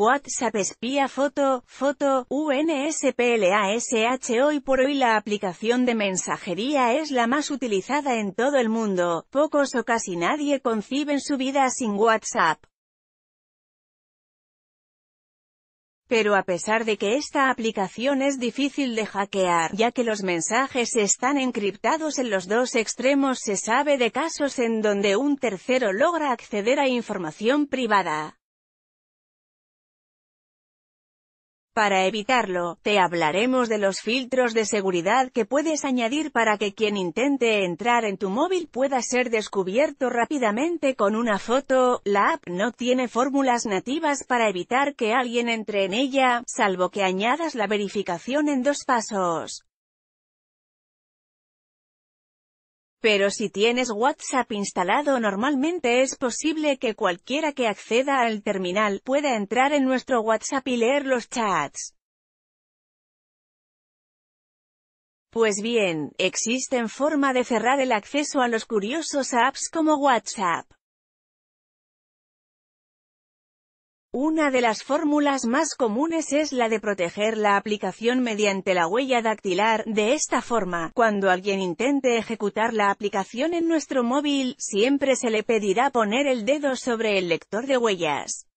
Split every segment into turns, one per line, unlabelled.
WhatsApp espía foto, foto, UNSPLASH Hoy por hoy la aplicación de mensajería es la más utilizada en todo el mundo, pocos o casi nadie conciben su vida sin WhatsApp. Pero a pesar de que esta aplicación es difícil de hackear, ya que los mensajes están encriptados en los dos extremos se sabe de casos en donde un tercero logra acceder a información privada. Para evitarlo, te hablaremos de los filtros de seguridad que puedes añadir para que quien intente entrar en tu móvil pueda ser descubierto rápidamente con una foto. La app no tiene fórmulas nativas para evitar que alguien entre en ella, salvo que añadas la verificación en dos pasos. Pero si tienes WhatsApp instalado normalmente es posible que cualquiera que acceda al terminal pueda entrar en nuestro WhatsApp y leer los chats. Pues bien, existen formas de cerrar el acceso a los curiosos apps como WhatsApp. Una de las fórmulas más comunes es la de proteger la aplicación mediante la huella dactilar, de esta forma, cuando alguien intente ejecutar la aplicación en nuestro móvil, siempre se le pedirá poner el dedo sobre el lector de huellas.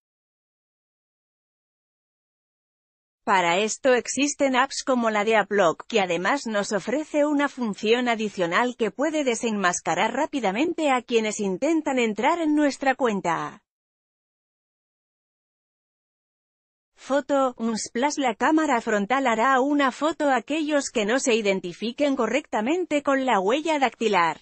Para esto existen apps como la de Applock, que además nos ofrece una función adicional que puede desenmascarar rápidamente a quienes intentan entrar en nuestra cuenta. Foto, un splash La cámara frontal hará una foto a aquellos que no se identifiquen correctamente con la huella dactilar.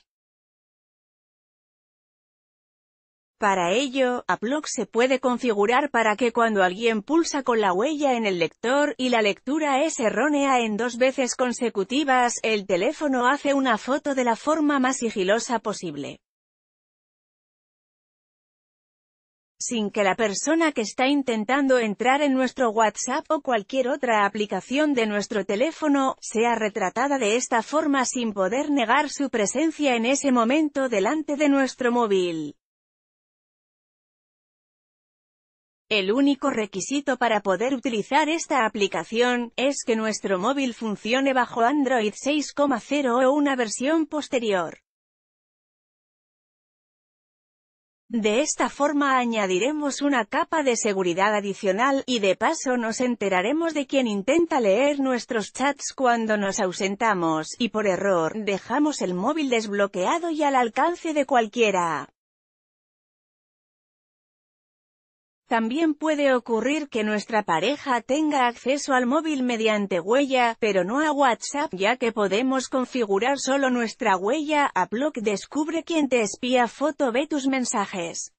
Para ello, AppLock se puede configurar para que cuando alguien pulsa con la huella en el lector, y la lectura es errónea en dos veces consecutivas, el teléfono hace una foto de la forma más sigilosa posible. sin que la persona que está intentando entrar en nuestro WhatsApp o cualquier otra aplicación de nuestro teléfono, sea retratada de esta forma sin poder negar su presencia en ese momento delante de nuestro móvil. El único requisito para poder utilizar esta aplicación, es que nuestro móvil funcione bajo Android 6.0 o una versión posterior. De esta forma añadiremos una capa de seguridad adicional, y de paso nos enteraremos de quien intenta leer nuestros chats cuando nos ausentamos, y por error, dejamos el móvil desbloqueado y al alcance de cualquiera. También puede ocurrir que nuestra pareja tenga acceso al móvil mediante huella, pero no a WhatsApp ya que podemos configurar solo nuestra huella. Uplock descubre quién te espía foto ve tus mensajes.